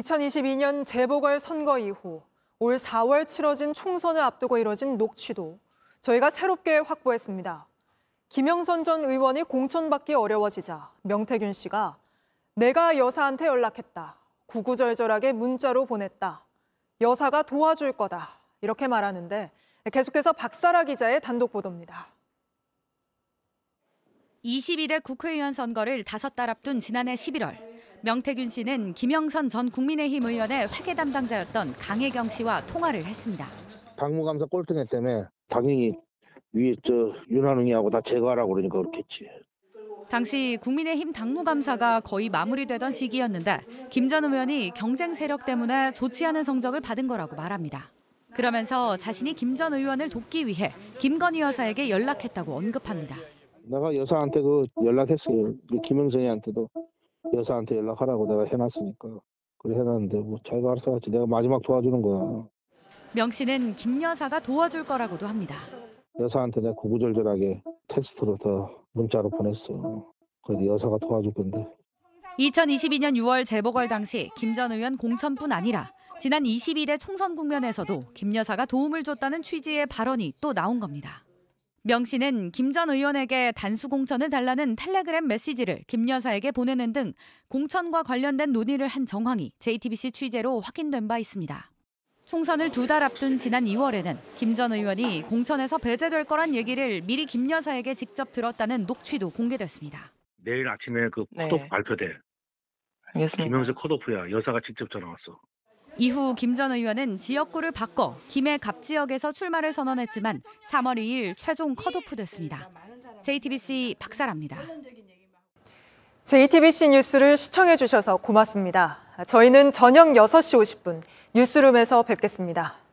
2022년 재보궐 선거 이후 올 4월 치러진 총선을 앞두고 이뤄진 녹취도 저희가 새롭게 확보했습니다. 김영선 전 의원이 공천받기 어려워지자 명태균 씨가 내가 여사한테 연락했다. 구구절절하게 문자로 보냈다. 여사가 도와줄 거다. 이렇게 말하는데 계속해서 박사라 기자의 단독 보도입니다. 21대 국회의원 선거를 다섯 달 앞둔 지난해 11월 명태균 씨는 김영선 전 국민의힘 의원의 회계 담당자였던 강혜경 씨와 통화를 했습니다. 박무감사 꼴등했 때문에 당연히 위에 저 윤한웅이하고 다 제거하라고 그러니까 그렇겠지. 당시 국민의힘 당무감사가 거의 마무리되던 시기였는데 김 전 의원이 경쟁 세력 때문에 좋지 않은 성적을 받은 거라고 말합니다. 그러면서 자신이 김 전 의원을 돕기 위해 김건희 여사에게 연락했다고 언급합니다. 내가 여사한테 그 연락했어요. 그 김영선이한테도 여사한테 연락하라고 내가 해놨으니까 그래 해놨는데 뭐 자기가 알아서 하지. 내가 마지막 도와주는 거야. 명 씨는 김 여사가 도와줄 거라고도 합니다. 여사한테 내가 고구절절하게 텍스트로 더 문자로 보냈어. 그래도 여사가 도와줄 건데. 2022년 6월 재보궐 당시 김 전 의원 공천뿐 아니라 지난 2 0일 총선 국면에서도 김 여사가 도움을 줬다는 취지의 발언이 또 나온 겁니다. 명 씨는 김 전 의원에게 단수 공천을 달라는 텔레그램 메시지를 김 여사에게 보내는 등 공천과 관련된 논의를 한 정황이 JTBC 취재로 확인된 바 있습니다. 총선을 두 달 앞둔 지난 2월에는 김 전 의원이 공천에서 배제될 거란 얘기를 미리 김 여사에게 직접 들었다는 녹취도 공개됐습니다. 내일 아침에 그컷오 네. 발표돼. 알겠습니다. 김영수 컷오프야. 여사가 직접 전화 왔어. 이후 김 전 의원은 지역구를 바꿔 김해 갑지역에서 출마를 선언했지만 3월 2일 최종 컷오프됐습니다. JTBC 박사랍니다. JTBC 뉴스를 시청해 주셔서 고맙습니다. 저희는 저녁 6시 50분 뉴스룸에서 뵙겠습니다.